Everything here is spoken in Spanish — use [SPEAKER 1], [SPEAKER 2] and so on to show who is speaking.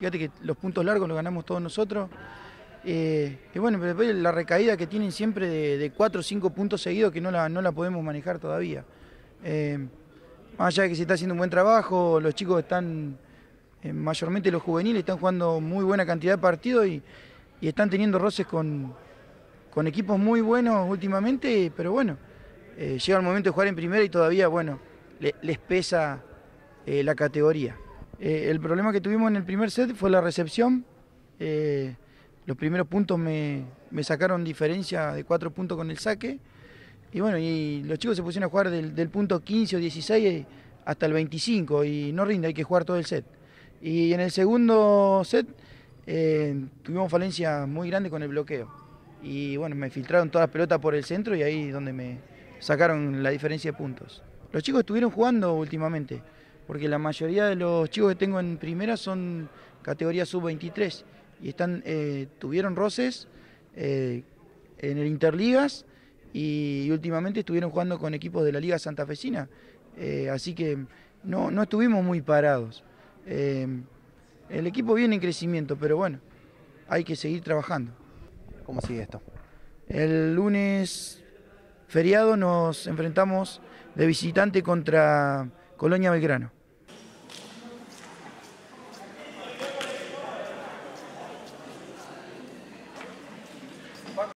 [SPEAKER 1] Fíjate que los puntos largos los ganamos todos nosotros. Eh, y bueno, pero la recaída que tienen siempre de, 4 o 5 puntos seguidos que no la, no la podemos manejar todavía. Eh, más allá de que se está haciendo un buen trabajo, los chicos están, eh, mayormente los juveniles, están jugando muy buena cantidad de partidos y, están teniendo roces con, equipos muy buenos últimamente, pero bueno, llega el momento de jugar en primera y todavía, bueno, les pesa la categoría. Eh, el problema que tuvimos en el primer set fue la recepción. Eh, los primeros puntos me, sacaron diferencia de cuatro puntos con el saque. Y bueno, y los chicos se pusieron a jugar del, punto 15 o 16 hasta el 25 y no rinde, hay que jugar todo el set. Y en el segundo set eh, tuvimos falencia muy grande con el bloqueo. Y bueno, me filtraron todas las pelotas por el centro y ahí es donde me sacaron la diferencia de puntos. Los chicos estuvieron jugando últimamente porque la mayoría de los chicos que tengo en primera son categoría sub-23 y están, eh, tuvieron roces eh, en el Interligas y, últimamente estuvieron jugando con equipos de la Liga Santafesina, eh, así que no, no estuvimos muy parados. Eh, el equipo viene en crecimiento, pero bueno, hay que seguir trabajando. ¿Cómo sigue esto? El lunes feriado nos enfrentamos de visitante contra Colonia Belgrano.